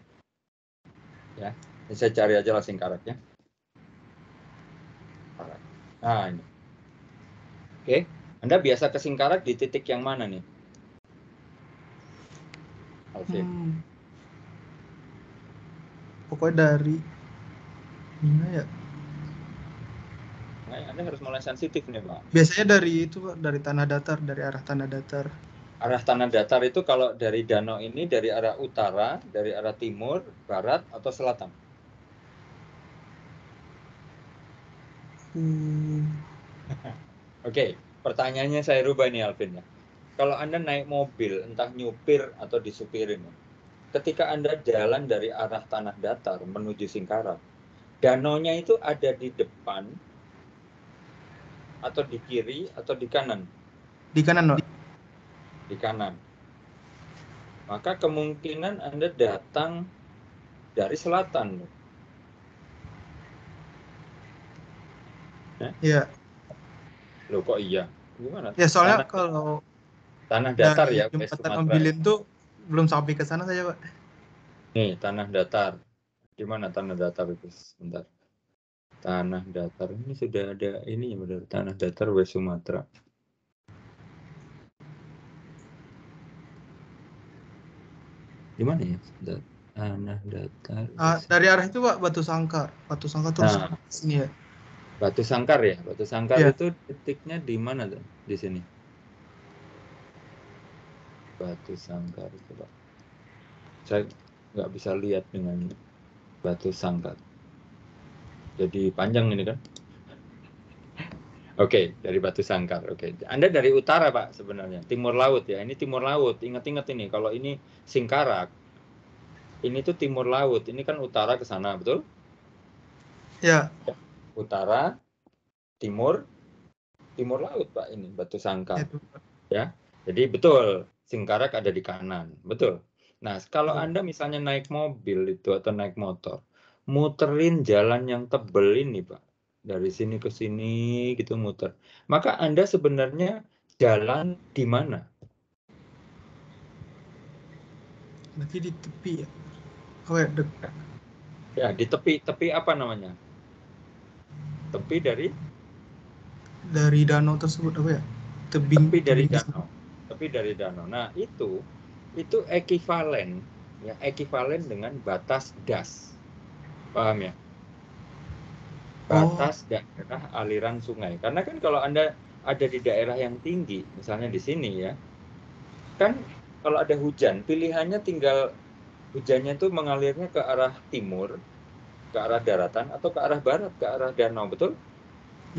Speaker 1: Ya, saya cari aja lah singkaraknya. Nah, ini. Oke, Anda biasa ke singkarak di titik yang mana nih?
Speaker 3: Alvin. Hmm. Pokoknya dari mana ya?
Speaker 1: anda harus mulai sensitif nih pak
Speaker 3: biasanya dari itu pak, dari tanah datar dari arah tanah datar
Speaker 1: arah tanah datar itu kalau dari danau ini dari arah utara dari arah timur barat atau selatan
Speaker 2: hmm.
Speaker 1: oke okay, pertanyaannya saya rubah nih Alvin ya kalau anda naik mobil entah nyupir atau disupirin ya, ketika anda jalan dari arah tanah datar menuju Singkarak nya itu ada di depan atau di kiri atau di kanan? Di kanan, Pak. Di kanan. Maka kemungkinan Anda datang dari selatan. ya Loh kok iya? Gimana? Ya soalnya tanah, kalau tanah datar ya, jembatan Ambilin
Speaker 3: tuh belum sampai
Speaker 1: ke sana saja, Pak. Nih, tanah datar. Gimana tanah datar itu? Sebentar tanah datar ini sudah ada ini ya benar tanah datar West Sumatera di mana ya tanah datar ah,
Speaker 3: dari arah itu pak Batu Sangkar Batu Sangkar terus nah,
Speaker 1: sini ya Batu Sangkar ya Batu Sangkar ya. itu titiknya di mana tuh di sini Batu Sangkar coba saya nggak bisa lihat dengan Batu Sangkar jadi panjang ini kan. Oke, okay, dari Batu Sangkar. Oke, okay. Anda dari utara Pak sebenarnya, timur laut ya. Ini timur laut. Ingat-ingat ini, kalau ini Singkarak, ini tuh timur laut. Ini kan utara ke sana, betul? Ya. Utara, timur, timur laut Pak ini Batu Sangkar. Ya. ya. Jadi betul, Singkarak ada di kanan, betul. Nah, kalau ya. Anda misalnya naik mobil itu atau naik motor, muterin jalan yang tebel ini, Pak. Dari sini ke sini gitu muter. Maka Anda sebenarnya jalan di mana?
Speaker 3: Berarti di tepi ya. Oh ya, dekat.
Speaker 1: Ya, di tepi. Tepi apa namanya? Tepi dari
Speaker 3: dari danau tersebut apa ya?
Speaker 1: Tebing tepi dari danau. Tepi dari danau. Nah, itu itu ekivalen ya ekivalen dengan batas das paham ya oh. batas oh. daerah aliran sungai karena kan kalau anda ada di daerah yang tinggi misalnya di sini ya kan kalau ada hujan pilihannya tinggal hujannya itu mengalirnya ke arah timur ke arah daratan atau ke arah barat ke arah danau betul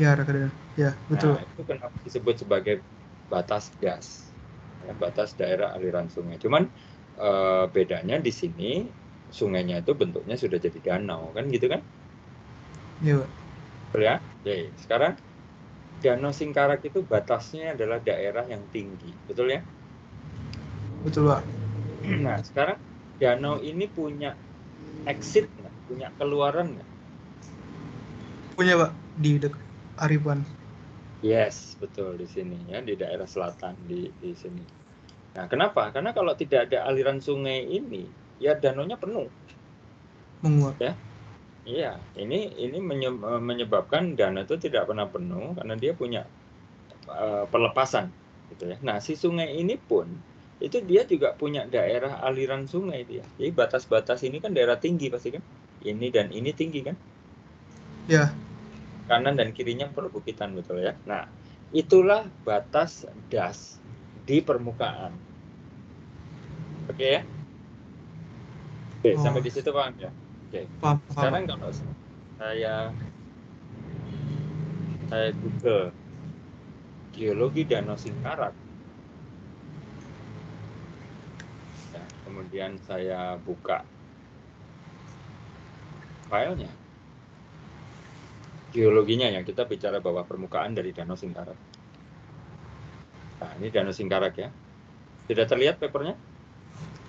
Speaker 3: ya arah ke ya betul nah,
Speaker 1: itu kenapa disebut sebagai batas gas ya, batas daerah aliran sungai cuman uh, bedanya di sini sungainya itu bentuknya sudah jadi danau kan gitu kan? Iya. Ya, Oke. sekarang Danau Singkarak itu batasnya adalah daerah yang tinggi, betul ya? Betul pak. Nah sekarang danau ini punya exit Punya keluaran nggak?
Speaker 3: Punya pak di dekat Aripuan.
Speaker 1: Yes, betul di sini ya di daerah selatan di di sini. Nah kenapa? Karena kalau tidak ada aliran sungai ini ya danonya penuh. Menguap. Ya. Iya, ini ini e, menyebabkan dana itu tidak pernah penuh karena dia punya uh, pelepasan gitu ya. Nah, si sungai ini pun itu dia juga punya daerah aliran sungai dia. Jadi batas-batas ini kan daerah tinggi pasti kan. Ini dan ini tinggi kan? Ya. Kanan dan kirinya perbukitan betul ya. Nah, itulah batas das di permukaan. Oke okay, ya. Oke, oh. sampai di situ paham ya? Oke. Paham, Sekarang kalau saya saya Google geologi Danau Singkarak. Ya, kemudian saya buka filenya. Geologinya yang kita bicara bawah permukaan dari Danau Singkarak. Nah, ini Danau Singkarak ya. Sudah terlihat papernya?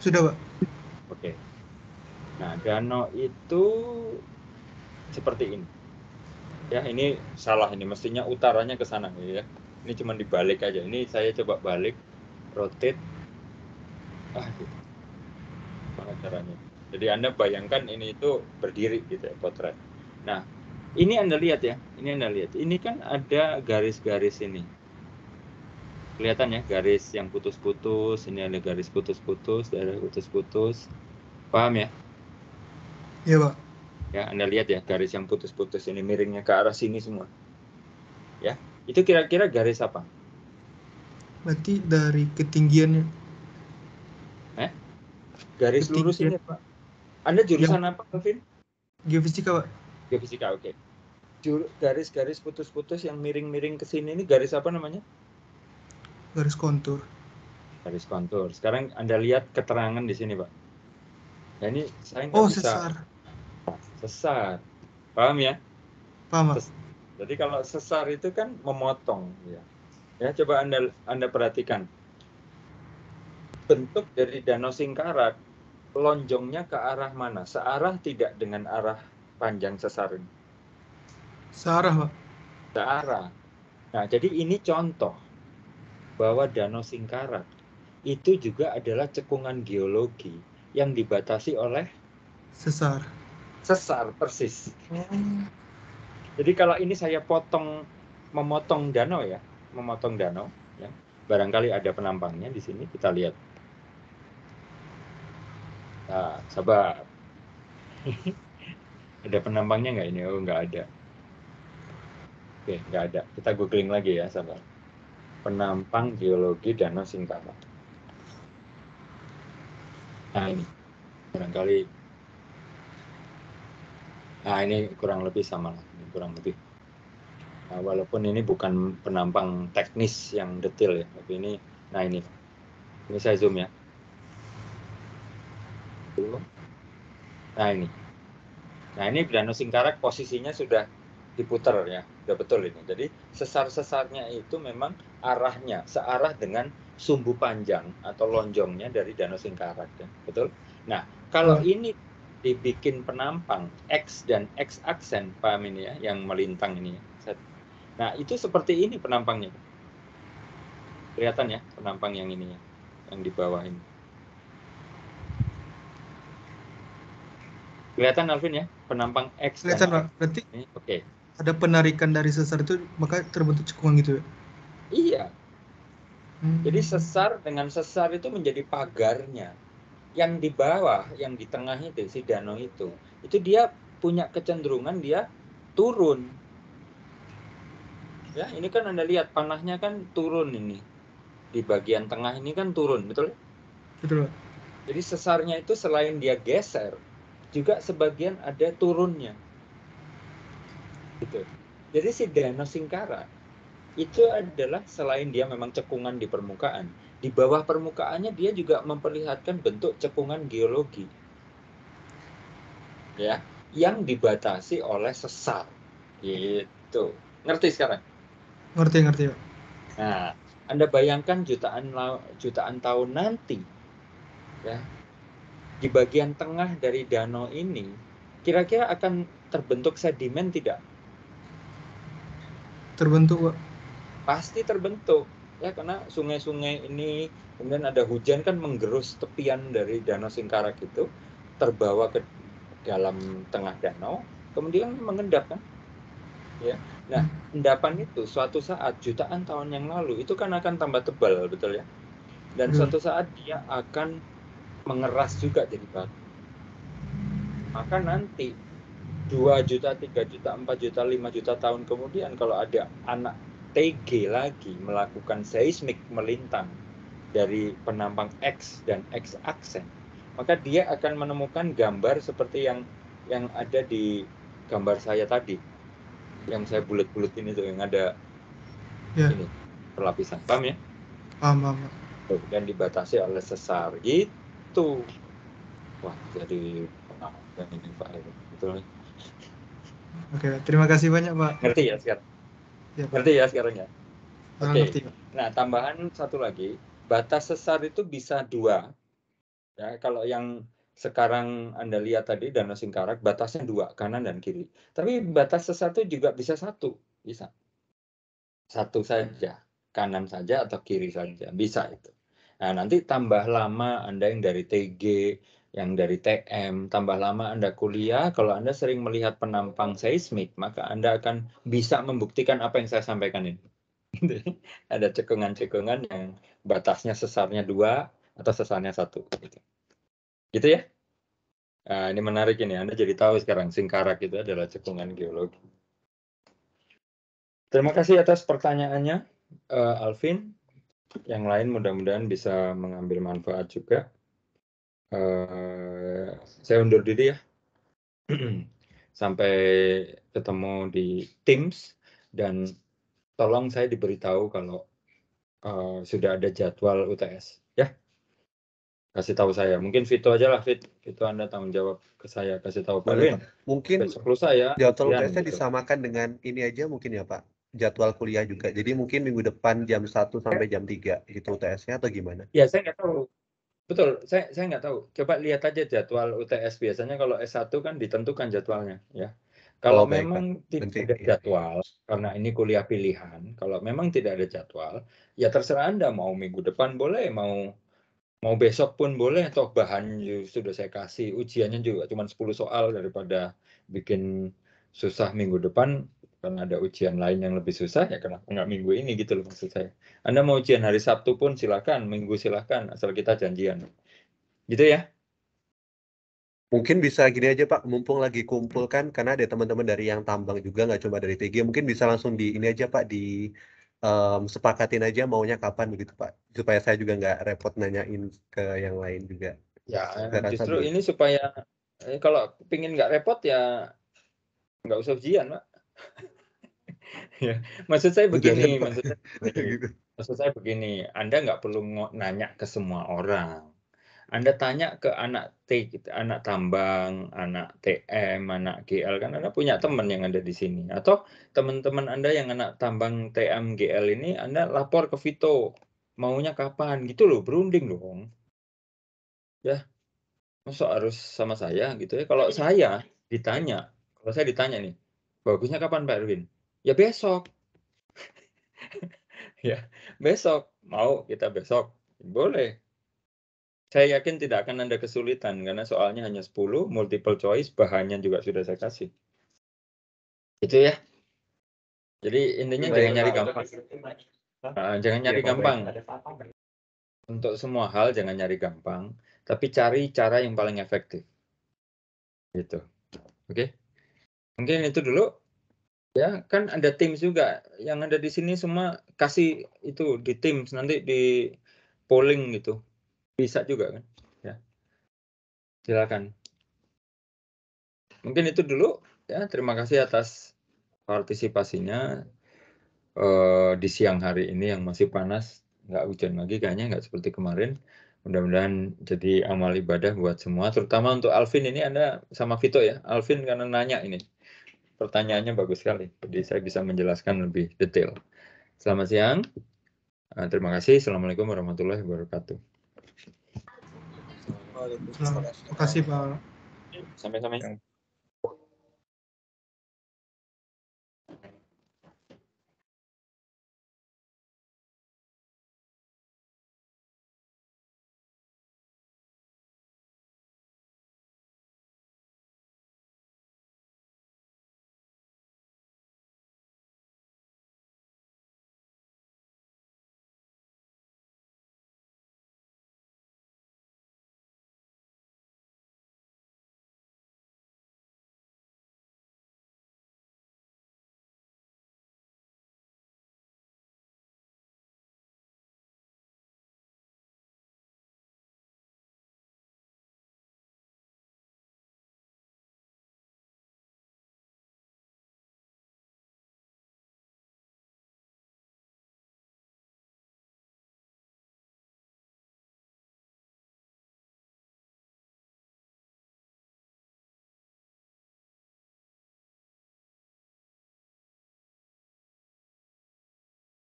Speaker 1: Sudah, Pak. Oke. Okay. Nah, danau itu seperti ini. Ya, ini salah ini mestinya utaranya ke sana ya. Ini cuma dibalik aja. Ini saya coba balik rotate ah gitu. Mana caranya? Jadi Anda bayangkan ini itu berdiri gitu ya potret. Nah, ini Anda lihat ya. Ini Anda lihat. Ini kan ada garis-garis ini. Kelihatan ya garis yang putus-putus, ini ada garis putus-putus, daerah putus-putus. Paham ya? Iya pak. Ya Anda lihat ya garis yang putus-putus ini miringnya ke arah sini semua. Ya itu kira-kira garis apa?
Speaker 3: Berarti dari ketinggiannya.
Speaker 1: Eh? Garis Ketinggian. lurus ini pak. Anda jurusan ya. apa Kevin? Geofisika pak. Geofisika oke. Okay. Garis-garis putus-putus yang miring-miring ke sini ini garis apa namanya?
Speaker 3: Garis kontur
Speaker 1: garis kontur. Sekarang Anda lihat keterangan di sini, Pak. Ya, ini saya nggak oh, bisa. Sesar sesar paham ya paham Ses jadi kalau sesar itu kan memotong ya ya coba anda anda perhatikan bentuk dari danau singkarak lonjongnya ke arah mana searah tidak dengan arah panjang sesar ini searah pak searah nah jadi ini contoh bahwa danau singkarak itu juga adalah cekungan geologi yang dibatasi oleh sesar sesar persis. Hmm. Jadi kalau ini saya potong memotong danau ya, memotong danau ya. Barangkali ada penampangnya di sini kita lihat. Nah, sabar. [LAUGHS] ada penampangnya nggak ini? Oh, nggak ada. Oke, nggak ada. Kita googling lagi ya, sabar. Penampang geologi Danau Singkawang. Nah, ini. Barangkali Nah, ini kurang lebih sama, lah ini kurang lebih. Nah, walaupun ini bukan penampang teknis yang detail ya, tapi ini, nah ini, ini saya zoom ya. Nah ini, nah ini danau Singkarak posisinya sudah diputar ya, sudah betul ini. Jadi sesar-sesarnya itu memang arahnya searah dengan sumbu panjang atau lonjongnya dari Danau Singkarak, ya. betul. Nah kalau hmm. ini dibikin penampang X dan X aksen paham ini ya yang melintang ini ya, Nah itu seperti ini penampangnya kelihatan ya penampang yang ini ya, yang di bawah ini kelihatan Alvin ya penampang X kelihatan Pak berarti oke okay.
Speaker 3: ada penarikan dari sesar itu maka terbentuk cekungan gitu ya
Speaker 1: iya hmm. jadi sesar dengan sesar itu menjadi pagarnya yang di bawah, yang di tengah itu si danau itu, itu dia punya kecenderungan dia turun. Ya, ini kan Anda lihat panahnya kan turun ini. Di bagian tengah ini kan turun, betul? Betul. Jadi sesarnya itu selain dia geser, juga sebagian ada turunnya. Gitu. Jadi si danau singkara itu adalah selain dia memang cekungan di permukaan, di bawah permukaannya dia juga memperlihatkan bentuk cekungan geologi ya yang dibatasi oleh sesar gitu ngerti sekarang ngerti ngerti Pak. nah anda bayangkan jutaan jutaan tahun nanti ya di bagian tengah dari danau ini kira-kira akan terbentuk sedimen tidak terbentuk pasti terbentuk ya karena sungai-sungai ini kemudian ada hujan kan menggerus tepian dari danau Singkarak itu terbawa ke dalam tengah danau kemudian mengendap kan ya nah endapan itu suatu saat jutaan tahun yang lalu itu kan akan tambah tebal betul ya dan hmm. suatu saat dia akan mengeras juga jadi batu maka nanti 2 juta, 3 juta, 4 juta, 5 juta tahun kemudian kalau ada anak TG lagi melakukan seismik melintang dari penampang X dan X aksen, maka dia akan menemukan gambar seperti yang yang ada di gambar saya tadi, yang saya bulat-bulat ini tuh yang ada yeah. ini perlapisan, paham ya? Paham, paham. dan dibatasi oleh sesar itu. Wah, jadi pengalaman ini Pak. Betul.
Speaker 3: Oke, terima kasih banyak Pak. Ngerti ya
Speaker 1: sekarang? Ya, Berarti ya sekarang ya. Oke. Okay. nah tambahan satu lagi batas sesar itu bisa dua. Ya kalau yang sekarang anda lihat tadi danau singkarak batasnya dua kanan dan kiri. Tapi batas sesar itu juga bisa satu bisa satu saja kanan saja atau kiri saja bisa itu. Nah nanti tambah lama anda yang dari TG yang dari TM. Tambah lama Anda kuliah, kalau Anda sering melihat penampang seismik, maka Anda akan bisa membuktikan apa yang saya sampaikan ini. [LAUGHS] Ada cekungan-cekungan yang batasnya sesarnya dua atau sesarnya satu. Gitu, gitu ya? Nah, ini menarik ini, Anda jadi tahu sekarang singkarak itu adalah cekungan geologi. Terima kasih atas pertanyaannya, eh, Alvin. Yang lain mudah-mudahan bisa mengambil manfaat juga uh, saya undur diri ya. [CLEARS THROAT] Sampai ketemu di Teams dan tolong saya diberitahu kalau uh, sudah ada jadwal UTS ya. Kasih tahu saya. Mungkin Vito aja lah Fit. Vito Anda tanggung jawab ke saya kasih tahu Pak Lin. Mungkin besok saya? ya. Jadwal iya, uts gitu. disamakan
Speaker 3: dengan ini aja mungkin ya Pak jadwal kuliah juga. Jadi mungkin minggu depan jam 1 sampai jam 3 itu UTS-nya atau gimana?
Speaker 1: Ya, saya nggak tahu. Betul, saya saya nggak tahu. Coba lihat aja jadwal UTS biasanya kalau S1 kan ditentukan jadwalnya ya. Kalau oh, memang tidak ada ya. jadwal karena ini kuliah pilihan, kalau memang tidak ada jadwal, ya terserah Anda mau minggu depan boleh, mau mau besok pun boleh atau bahan sudah saya kasih, ujiannya juga cuma 10 soal daripada bikin susah minggu depan kan ada ujian lain yang lebih susah ya kenapa nggak minggu ini gitu loh maksud saya anda mau ujian hari Sabtu pun silakan minggu silakan asal kita janjian gitu ya Mungkin bisa gini aja Pak, mumpung lagi kumpulkan karena ada teman-teman dari yang
Speaker 3: tambang juga, nggak cuma dari TG, mungkin bisa langsung di ini aja Pak, di um, sepakatin aja maunya kapan begitu Pak, supaya saya juga nggak repot nanyain ke yang lain juga. Ya, saya justru gitu. ini
Speaker 1: supaya eh, kalau pingin nggak repot ya nggak usah ujian Pak. [LAUGHS] ya, maksud saya begini, maksud saya, begini, [LAUGHS] gitu. maksud saya begini, Anda nggak perlu nanya ke semua orang. Anda tanya ke anak T, anak tambang, anak TM, anak GL kan Anda punya teman yang ada di sini atau teman-teman Anda yang anak tambang TM GL ini Anda lapor ke Vito maunya kapan gitu loh berunding dong. Ya. Masa harus sama saya gitu ya. Kalau iya. saya ditanya, kalau saya ditanya nih, bagusnya kapan Pak Erwin? ya besok [LAUGHS] ya besok mau kita besok boleh saya yakin tidak akan ada kesulitan karena soalnya hanya 10 multiple choice bahannya juga sudah saya kasih itu ya jadi intinya jangan nyari gampang ah, jangan nyari iya, gampang untuk semua hal jangan nyari gampang tapi cari cara yang paling efektif gitu oke okay? mungkin itu dulu ya kan ada tim juga yang ada di sini semua kasih itu di tim nanti di polling gitu bisa juga kan ya silakan mungkin itu dulu ya terima kasih atas partisipasinya eh, di siang hari ini yang masih panas nggak hujan lagi kayaknya nggak seperti kemarin mudah-mudahan jadi amal ibadah buat semua terutama untuk Alvin ini anda sama Vito ya Alvin karena nanya ini pertanyaannya bagus sekali. Jadi saya bisa menjelaskan lebih detail. Selamat siang. Eh, terima kasih. Assalamualaikum warahmatullahi wabarakatuh.
Speaker 2: Terima kasih Pak. Sampai-sampai.